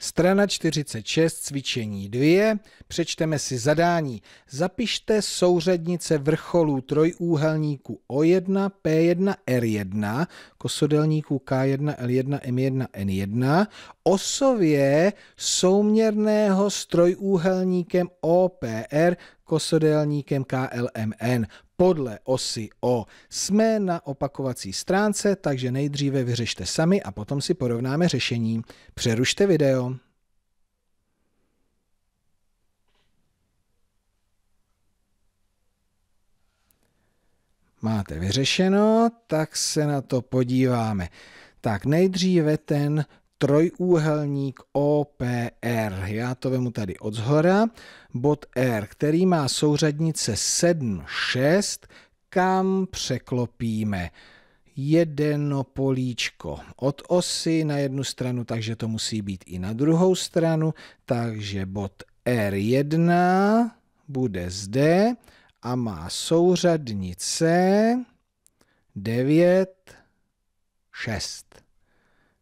Strana 46, cvičení 2. Přečteme si zadání. Zapište souřadnice vrcholů trojúhelníku O1, P1, R1, kosodelníků K1, L1, M1, N1, osově souměrného s trojúhelníkem OPR, kosodelníkem KLMN podle osy O. Jsme na opakovací stránce, takže nejdříve vyřešte sami a potom si porovnáme řešení. Přerušte video. Máte vyřešeno, tak se na to podíváme. Tak nejdříve ten trojúhelník OPR. Já to vemu tady od zhora. Bod R, který má souřadnice 7, 6, kam překlopíme jedno políčko od osy na jednu stranu, takže to musí být i na druhou stranu. Takže bod R1 bude zde a má souřadnice 9, 6.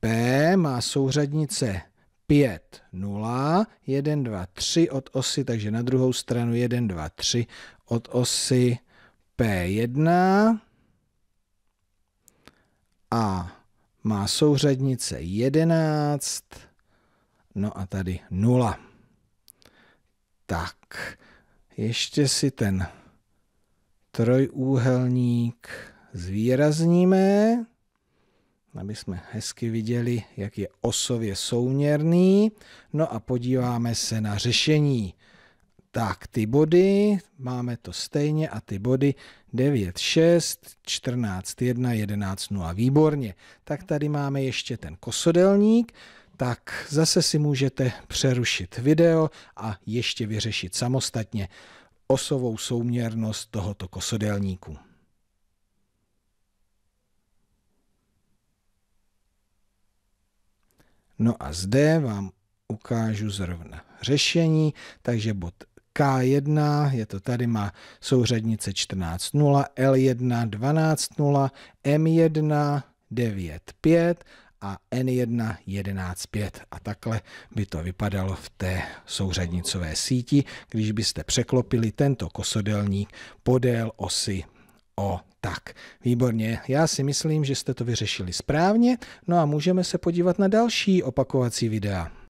P má souřadnice 5, 0, 1, 2, 3 od osy, takže na druhou stranu 1, 2, 3 od osy P1 a má souřadnice 11, no a tady 0. Tak, ještě si ten trojúhelník zvýrazníme aby jsme hezky viděli, jak je osově souměrný. No a podíváme se na řešení. Tak ty body, máme to stejně a ty body 9, 6, 14, 1, 11, 0, výborně. Tak tady máme ještě ten kosodelník, tak zase si můžete přerušit video a ještě vyřešit samostatně osovou souměrnost tohoto kosodelníku. No a zde vám ukážu zrovna řešení, takže bod K1, je to tady, má souřadnice 14.0, L1 12.0, M1 9.5 a N1 11.5 a takhle by to vypadalo v té souřadnicové síti, když byste překlopili tento kosodelník podél osy O, tak, výborně. Já si myslím, že jste to vyřešili správně, no a můžeme se podívat na další opakovací videa.